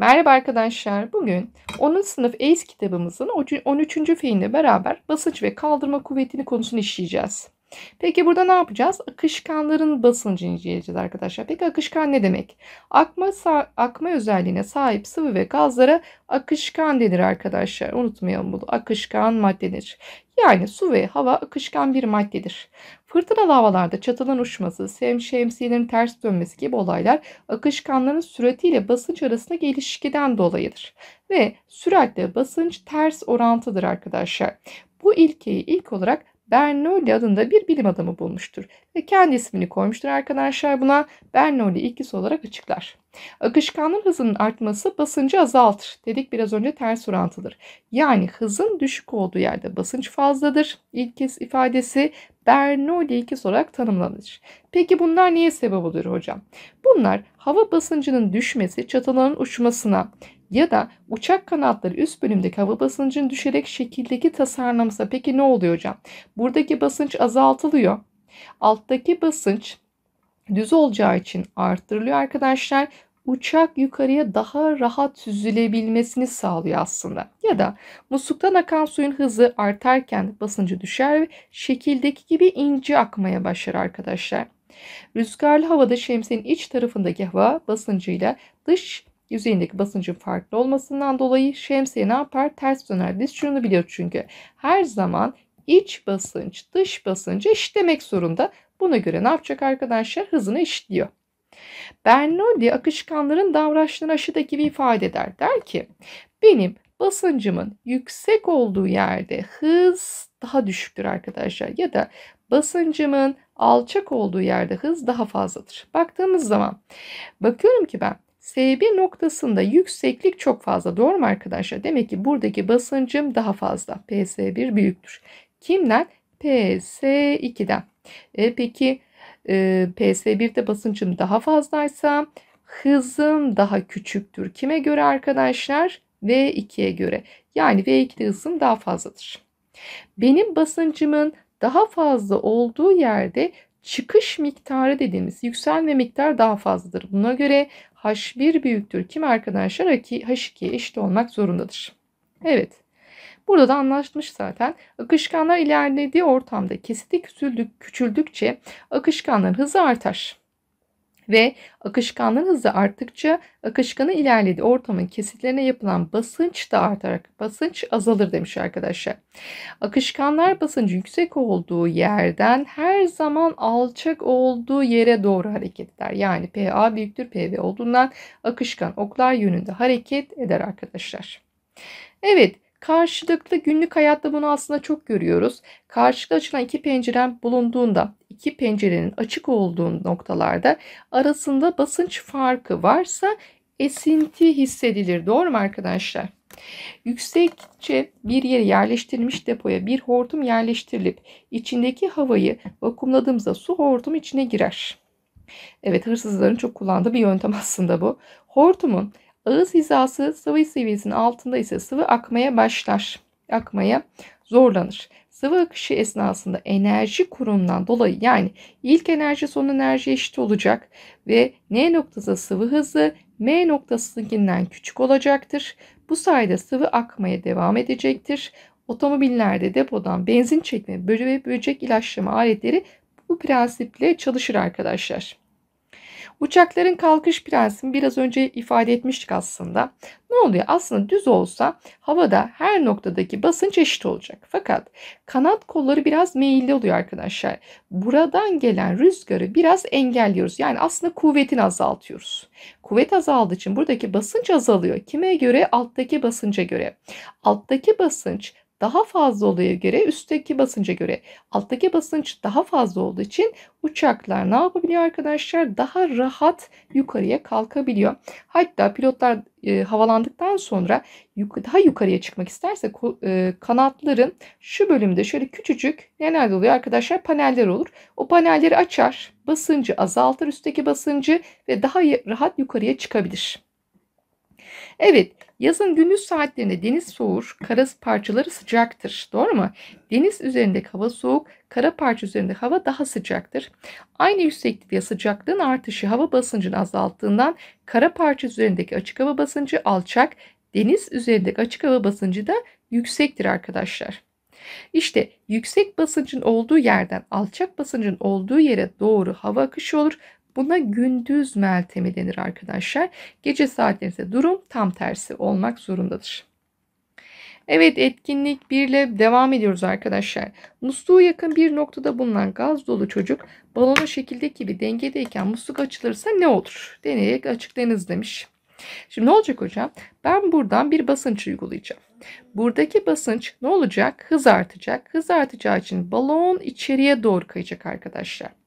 Merhaba arkadaşlar. Bugün 10. sınıf ACE kitabımızın 13. feyinde beraber basınç ve kaldırma kuvvetini konusunu işleyeceğiz. Peki burada ne yapacağız? Akışkanların basıncını inceleyeceğiz arkadaşlar. Peki akışkan ne demek? Akma, akma özelliğine sahip sıvı ve gazlara akışkan denir arkadaşlar. Unutmayalım bunu. Akışkan maddedir. Yani su ve hava akışkan bir maddedir. Fırtınalı havalarda çatının uçması, şemsiyenin ters dönmesi gibi olaylar akışkanların süratiyle basınç arasındaki ilişkiden dolayıdır. Ve süratle basınç ters orantıdır arkadaşlar. Bu ilkeyi ilk olarak Bernoulli adında bir bilim adamı bulmuştur ve kendi ismini koymuştur arkadaşlar buna Bernoulli ilkisi olarak açıklar. Akışkanlık hızının artması basıncı azaltır. Dedik biraz önce ters orantıdır. Yani hızın düşük olduğu yerde basınç fazladır. İlkesi ifadesi Bernoulli ilkesi olarak tanımlanır. Peki bunlar niye sebep oluyor hocam? Bunlar hava basıncının düşmesi, çatıların uçmasına, ya da uçak kanatları üst bölümdeki hava basıncının düşerek şekildeki tasarlanmışsa peki ne oluyor hocam? Buradaki basınç azaltılıyor. Alttaki basınç düz olacağı için arttırılıyor arkadaşlar. Uçak yukarıya daha rahat süzülebilmesini sağlıyor aslında. Ya da musluktan akan suyun hızı artarken basıncı düşer ve şekildeki gibi ince akmaya başlar arkadaşlar. Rüzgarlı havada şemsiyenin iç tarafındaki hava basıncıyla dış yüzeyindeki basıncın farklı olmasından dolayı şemsiye ne yapar? Ters döner. Biz şunu biliyor çünkü. Her zaman iç basınç, dış basıncı eşitlemek zorunda. Buna göre ne yapacak arkadaşlar? Hızını eşitliyor. Bernoulli akışkanların davranışlarını aşıda gibi ifade eder. Der ki benim basıncımın yüksek olduğu yerde hız daha düşüktür arkadaşlar. Ya da basıncımın alçak olduğu yerde hız daha fazladır. Baktığımız zaman bakıyorum ki ben S1 noktasında yükseklik çok fazla. Doğru mu arkadaşlar? Demek ki buradaki basıncım daha fazla. PS1 büyüktür. Kimden? PS2'den. E, peki e, PS1'de basıncım daha fazlaysa hızım daha küçüktür. Kime göre arkadaşlar? V2'ye göre. Yani V2'de hızım daha fazladır. Benim basıncımın daha fazla olduğu yerde çıkış miktarı dediğimiz yükselme miktar daha fazladır. Buna göre H1 büyüktür. Kim arkadaşlar? H2'ye eşit olmak zorundadır. Evet. Burada da anlaşmış zaten. Akışkanlar ilerlediği ortamda kesiti küçüldük, küçüldükçe akışkanların hızı artar ve akışkanlar hızı arttıkça akışkanı ilerlediği ortamın kesitlerine yapılan basınç da artarak basınç azalır demiş arkadaşlar. Akışkanlar basıncı yüksek olduğu yerden her zaman alçak olduğu yere doğru hareket eder. Yani PA büyüktür PV olduğundan akışkan oklar yönünde hareket eder arkadaşlar. Evet Karşılıklı günlük hayatta bunu aslında çok görüyoruz. Karşılıklı açılan iki pencerem bulunduğunda, iki pencerenin açık olduğu noktalarda arasında basınç farkı varsa esinti hissedilir. Doğru mu arkadaşlar? Yüksekçe bir yere yerleştirilmiş depoya bir hortum yerleştirilip içindeki havayı vakumladığımızda su hortum içine girer. Evet hırsızların çok kullandığı bir yöntem aslında bu. Hortumun Ağız hizası sıvı seviyesinin altında ise sıvı akmaya başlar. Akmaya zorlanır. Sıvı akışı esnasında enerji kurumundan dolayı yani ilk enerji son enerji eşit olacak ve N noktası sıvı hızı M noktasındakinden küçük olacaktır. Bu sayede sıvı akmaya devam edecektir. Otomobillerde depodan benzin çekme, bölü böcek ilaçlama aletleri bu prensiple çalışır arkadaşlar. Uçakların kalkış prensibini biraz önce ifade etmiştik aslında. Ne oluyor? Aslında düz olsa havada her noktadaki basınç eşit olacak. Fakat kanat kolları biraz meyilli oluyor arkadaşlar. Buradan gelen rüzgarı biraz engelliyoruz. Yani aslında kuvvetini azaltıyoruz. Kuvvet azaldığı için buradaki basınç azalıyor. Kime göre? Alttaki basınca göre. Alttaki basınç daha fazla olaya göre üstteki basınca göre alttaki basınç daha fazla olduğu için uçaklar ne yapabiliyor arkadaşlar? Daha rahat yukarıya kalkabiliyor. Hatta pilotlar e, havalandıktan sonra yuk daha yukarıya çıkmak isterse e, kanatların şu bölümde şöyle küçücük neler oluyor arkadaşlar? Paneller olur. O panelleri açar, basıncı azaltır, üstteki basıncı ve daha rahat yukarıya çıkabilir. Evet yazın gündüz saatlerinde deniz soğur, kara parçaları sıcaktır. Doğru mu? Deniz üzerinde hava soğuk, kara parça üzerinde hava daha sıcaktır. Aynı yükseklikte ve sıcaklığın artışı hava basıncını azalttığından kara parça üzerindeki açık hava basıncı alçak, deniz üzerindeki açık hava basıncı da yüksektir arkadaşlar. İşte yüksek basıncın olduğu yerden alçak basıncın olduğu yere doğru hava akışı olur. Buna gündüz meltemi denir arkadaşlar. Gece saatlerinde durum tam tersi olmak zorundadır. Evet etkinlik 1 ile devam ediyoruz arkadaşlar. Musluğu yakın bir noktada bulunan gaz dolu çocuk balona şekildeki gibi dengedeyken musluk açılırsa ne olur? Deneyerek açıklayınız demiş. Şimdi ne olacak hocam? Ben buradan bir basınç uygulayacağım. Buradaki basınç ne olacak? Hız artacak. Hız artacağı için balon içeriye doğru kayacak arkadaşlar.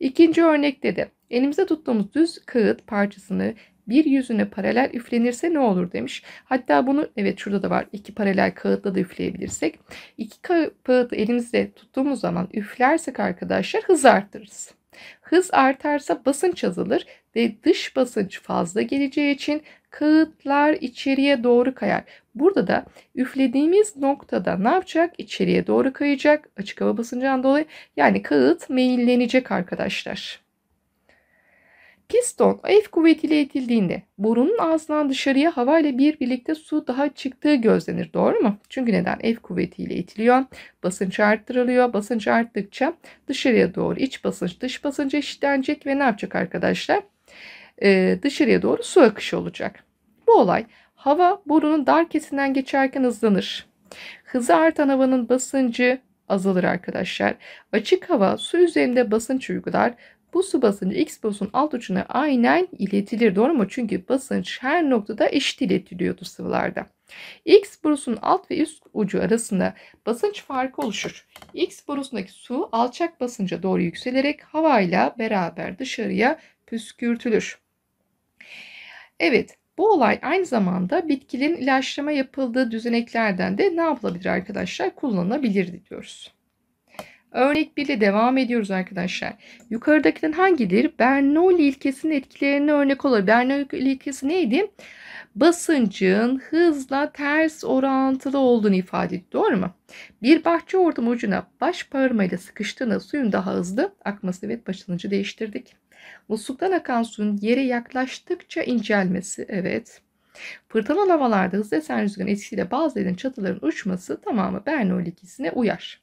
İkinci örnekte de elimizde tuttuğumuz düz kağıt parçasını bir yüzüne paralel üflenirse ne olur demiş. Hatta bunu evet şurada da var. iki paralel kağıtla da üfleyebilirsek. İki kağıt elimizde tuttuğumuz zaman üflersek arkadaşlar hız arttırırız. Hız artarsa basınç azalır ve dış basınç fazla geleceği için kağıtlar içeriye doğru kayar. Burada da üflediğimiz noktada ne yapacak? İçeriye doğru kayacak açık hava basıncından dolayı. Yani kağıt meyillenecek arkadaşlar. Piston F kuvvetiyle itildiğinde burunun ağzından dışarıya hava ile bir birlikte su daha çıktığı gözlenir. Doğru mu? Çünkü neden? F kuvvetiyle itiliyor. Basınç arttırılıyor. Basınç arttıkça dışarıya doğru iç basınç dış basınç eşitlenecek ve ne yapacak arkadaşlar? E, dışarıya doğru su akışı olacak. Bu olay hava burunun dar kesinden geçerken hızlanır. Hızı artan havanın basıncı azalır arkadaşlar. Açık hava su üzerinde basınç uygular. Bu su basıncı X bosun alt ucuna aynen iletilir doğru mu? Çünkü basınç her noktada eşit iletiliyordu sıvılarda. X borusunun alt ve üst ucu arasında basınç farkı oluşur. X borusundaki su alçak basınca doğru yükselerek havayla beraber dışarıya püskürtülür. Evet bu olay aynı zamanda bitkilerin ilaçlama yapıldığı düzeneklerden de ne yapılabilir arkadaşlar? Kullanılabilir diyoruz. Örnek 1 ile devam ediyoruz arkadaşlar. Yukarıdakinden hangidir? Bernoulli ilkesinin etkilerini örnek olur. Bernoulli ilkesi neydi? Basıncın hızla ters orantılı olduğunu ifade ediyor. Doğru mu? Bir bahçe ortam ucuna baş parmağıyla sıkıştığında suyun daha hızlı akması. Evet başlangıcı değiştirdik. Musluktan akan suyun yere yaklaştıkça incelmesi. Evet. Fırtına havalarda hızlı esen rüzgarın etkisiyle bazı yerin çatıların uçması tamamı Bernoulli ikisine uyar.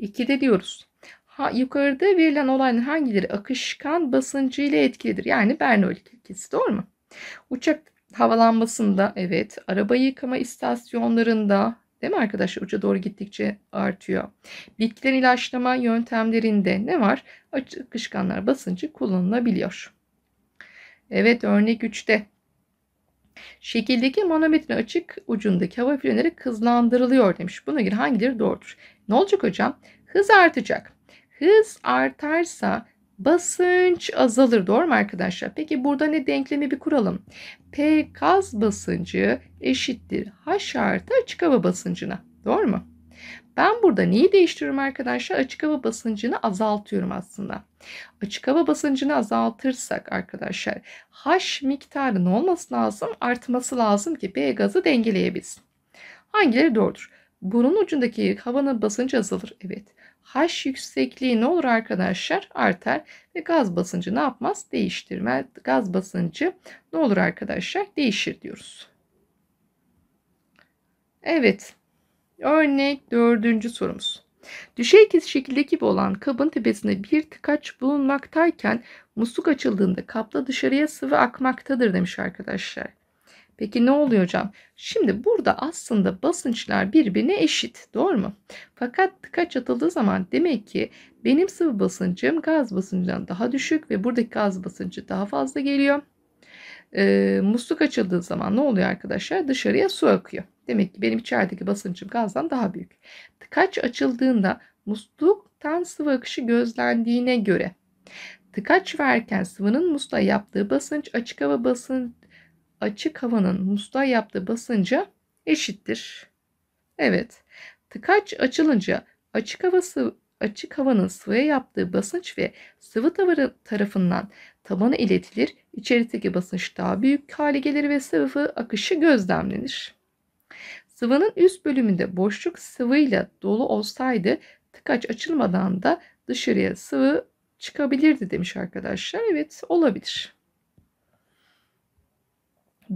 2'de diyoruz. Ha, yukarıda verilen olayların hangileri akışkan basıncı ile etkilidir? Yani Bernoulli etkisi doğru mu? Uçak havalanmasında evet, araba yıkama istasyonlarında Değil mi arkadaşlar? Uca doğru gittikçe artıyor. Bitkiler ilaçlama yöntemlerinde ne var? Açık akışkanlar basıncı kullanılabiliyor. Evet örnek 3'te. Şekildeki manometre açık ucundaki hava frenleri hızlandırılıyor demiş. Buna göre hangileri doğrudur? Ne olacak hocam? Hız artacak. Hız artarsa basınç azalır. Doğru mu arkadaşlar? Peki burada ne denklemi bir kuralım. P gaz basıncı eşittir H artı açık hava basıncına. Doğru mu? Ben burada neyi değiştiriyorum arkadaşlar? Açık hava basıncını azaltıyorum aslında. Açık hava basıncını azaltırsak arkadaşlar H miktarının olması lazım? Artması lazım ki P gazı dengeleyebilsin. Hangileri doğrudur? Burun ucundaki havanın basıncı azalır. Evet. H yüksekliği ne olur arkadaşlar? Artar ve gaz basıncı ne yapmaz? Değiştirme. Gaz basıncı ne olur arkadaşlar? Değişir diyoruz. Evet. Örnek dördüncü sorumuz. Düşey şekilde gibi olan kabın tepesinde bir tıkaç bulunmaktayken musluk açıldığında kapta dışarıya sıvı akmaktadır demiş arkadaşlar. Peki ne oluyor hocam? Şimdi burada aslında basınçlar birbirine eşit. Doğru mu? Fakat tıkaç atıldığı zaman demek ki benim sıvı basıncım gaz basıncından daha düşük ve buradaki gaz basıncı daha fazla geliyor. E, musluk açıldığı zaman ne oluyor arkadaşlar? Dışarıya su akıyor. Demek ki benim içerideki basıncım gazdan daha büyük. Tıkaç açıldığında musluktan sıvı akışı gözlendiğine göre Tıkaç verken sıvının musla yaptığı basınç açık hava basın, açık havanın musluğa yaptığı basınca eşittir. Evet. Tıkaç açılınca açık havası açık havanın sıvıya yaptığı basınç ve sıvı tavarı tarafından tabana iletilir. İçerideki basınç daha büyük hale gelir ve sıvı akışı gözlemlenir. Sıvının üst bölümünde boşluk sıvıyla dolu olsaydı tıkaç açılmadan da dışarıya sıvı çıkabilirdi demiş arkadaşlar. Evet olabilir.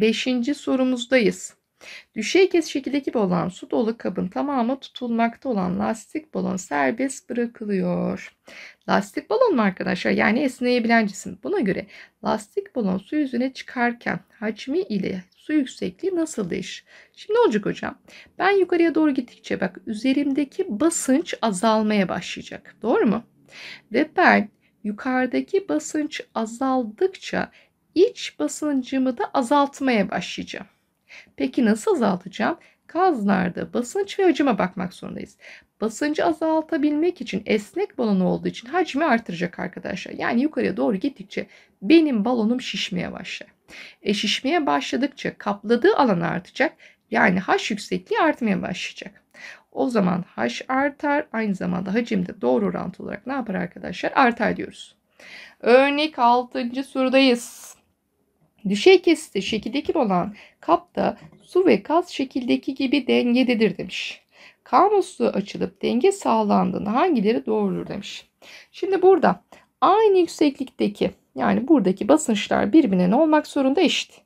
Beşinci sorumuzdayız. Düşey şekilde gibi olan su dolu kabın tamamı tutulmakta olan lastik balon serbest bırakılıyor. Lastik balon mu arkadaşlar? Yani esneyebilen cisim. Buna göre lastik balon su yüzüne çıkarken hacmi ile su yüksekliği nasıl değişir? Şimdi ne olacak hocam? Ben yukarıya doğru gittikçe bak üzerimdeki basınç azalmaya başlayacak. Doğru mu? Ve ben yukarıdaki basınç azaldıkça iç basıncımı da azaltmaya başlayacağım. Peki nasıl azaltacağım? Kazlarda basınç ve hacime bakmak zorundayız. Basıncı azaltabilmek için esnek balon olduğu için hacmi artıracak arkadaşlar. Yani yukarıya doğru gittikçe benim balonum şişmeye başlar. E şişmeye başladıkça kapladığı alan artacak. Yani haş yüksekliği artmaya başlayacak. O zaman haş artar aynı zamanda hacim de doğru orantı olarak ne yapar arkadaşlar? Artar diyoruz. Örnek 6. sorudayız. Düşey kesiti şekildeki olan kapta su ve gaz şekildeki gibi dengededir demiş. Kanusu açılıp denge sağlandığında hangileri doğrudur demiş. Şimdi burada aynı yükseklikteki yani buradaki basınçlar birbirine ne olmak zorunda eşit.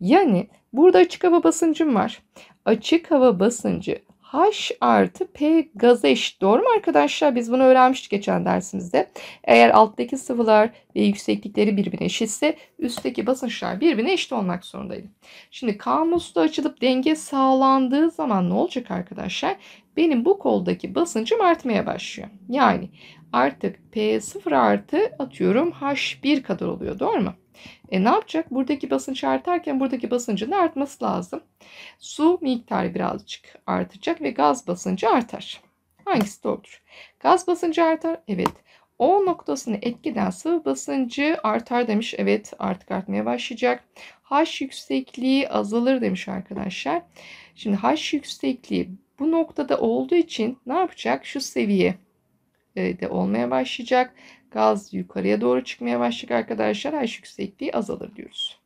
Yani burada açık hava basıncım var. Açık hava basıncı H artı P gaza eşit. Doğru mu arkadaşlar? Biz bunu öğrenmiştik geçen dersimizde. Eğer alttaki sıvılar ve yükseklikleri birbirine eşitse üstteki basınçlar birbirine eşit olmak zorundaydı. Şimdi kamuslu açılıp denge sağlandığı zaman ne olacak arkadaşlar? Benim bu koldaki basıncım artmaya başlıyor. Yani artık P0 artı atıyorum H1 kadar oluyor. Doğru mu? E ne yapacak? Buradaki basınç artarken buradaki basıncın artması lazım. Su miktarı birazcık artacak ve gaz basıncı artar. Hangisi doğrudur? Gaz basıncı artar. Evet. O noktasını etkiden sıvı basıncı artar demiş. Evet artık artmaya başlayacak. H yüksekliği azalır demiş arkadaşlar. Şimdi H yüksekliği bu noktada olduğu için ne yapacak? Şu seviye e, de olmaya başlayacak. Gaz yukarıya doğru çıkmaya başlayacak arkadaşlar. H yüksekliği azalır diyoruz.